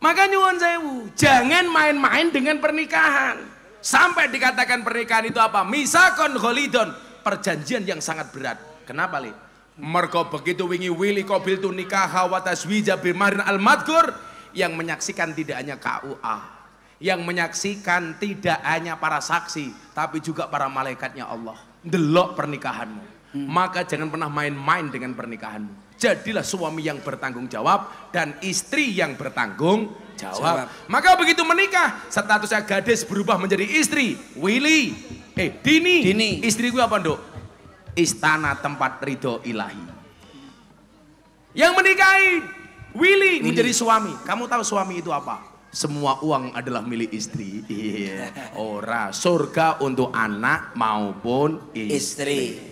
Maka nyuwun sewu, jangan main-main dengan pernikahan. Sampai dikatakan pernikahan itu apa? Misakon golidon, perjanjian yang sangat berat. Kenapa, Li? Mergo begitu wingi wili kobil tu nikah hawatas wija bimarin al yang menyaksikan tidak hanya KUA, yang menyaksikan tidak hanya para saksi, tapi juga para malaikatnya Allah. Delok pernikahanmu. Hmm. Maka jangan pernah main-main dengan pernikahanmu jadilah suami yang bertanggung jawab dan istri yang bertanggung jawab. jawab. Maka begitu menikah, statusnya gadis berubah menjadi istri. Willy, eh Dini, Dini. istri gue apa dok? Istana tempat ridho ilahi. Yang menikahi Willy Dini. menjadi suami. Kamu tahu suami itu apa? Semua uang adalah milik istri. Iya. Ora surga untuk anak maupun istri. istri.